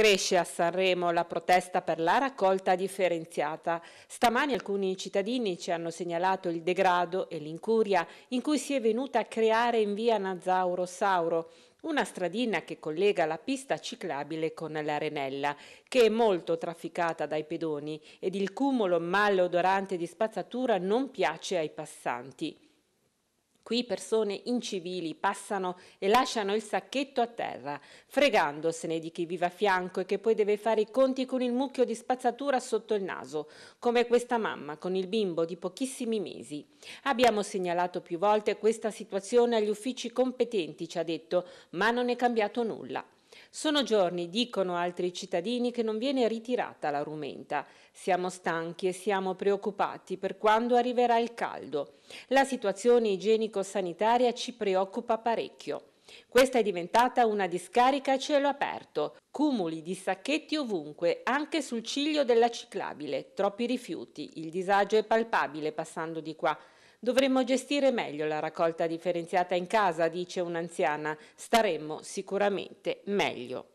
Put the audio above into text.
Cresce a Sanremo la protesta per la raccolta differenziata. Stamani alcuni cittadini ci hanno segnalato il degrado e l'incuria in cui si è venuta a creare in via Nazauro Sauro, una stradina che collega la pista ciclabile con l'Arenella, che è molto trafficata dai pedoni ed il cumulo male odorante di spazzatura non piace ai passanti. Qui persone incivili passano e lasciano il sacchetto a terra, fregandosene di chi vive a fianco e che poi deve fare i conti con il mucchio di spazzatura sotto il naso, come questa mamma con il bimbo di pochissimi mesi. Abbiamo segnalato più volte questa situazione agli uffici competenti, ci ha detto, ma non è cambiato nulla. Sono giorni, dicono altri cittadini, che non viene ritirata la rumenta. Siamo stanchi e siamo preoccupati per quando arriverà il caldo. La situazione igienico-sanitaria ci preoccupa parecchio. Questa è diventata una discarica a cielo aperto, cumuli di sacchetti ovunque, anche sul ciglio della ciclabile, troppi rifiuti, il disagio è palpabile passando di qua. Dovremmo gestire meglio la raccolta differenziata in casa, dice un'anziana, staremmo sicuramente meglio.